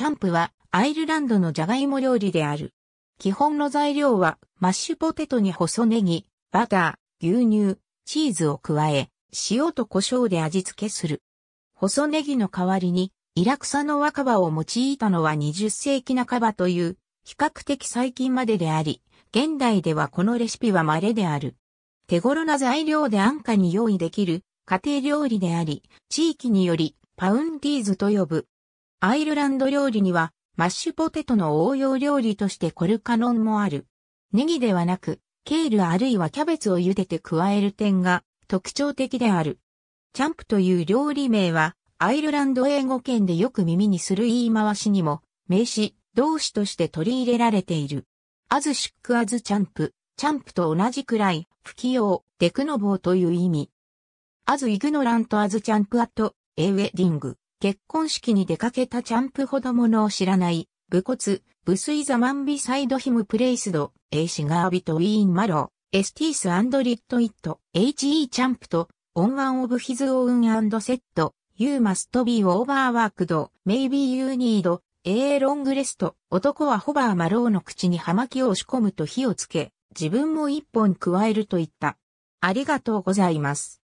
チャンプはアイルランドのジャガイモ料理である。基本の材料はマッシュポテトに細ネギ、バター、牛乳、チーズを加え、塩と胡椒で味付けする。細ネギの代わりに、イラクサの若葉を用いたのは20世紀半ばという、比較的最近までであり、現代ではこのレシピは稀である。手頃な材料で安価に用意できる家庭料理であり、地域によりパウンディーズと呼ぶ。アイルランド料理には、マッシュポテトの応用料理としてコルカノンもある。ネギではなく、ケールあるいはキャベツを茹でて加える点が特徴的である。チャンプという料理名は、アイルランド英語圏でよく耳にする言い回しにも、名詞、動詞として取り入れられている。アズシックアズチャンプ、チャンプと同じくらい、不器用、デクノボーという意味。アズイグノラントアズチャンプアット、エウェディング。結婚式に出かけたチャンプほどものを知らない、武骨、武水ザマンビサイドヒムプレイスド、エイシガービトウィーンマロー、エスティースアンドリットイット、HE チャンプと、オンワンオブヒズオウンアンドセット、ユーマストビーオーバーワークド、メイビーユーニード、エーロングレスト、男はホバーマローの口に葉巻を押し込むと火をつけ、自分も一本加えると言った。ありがとうございます。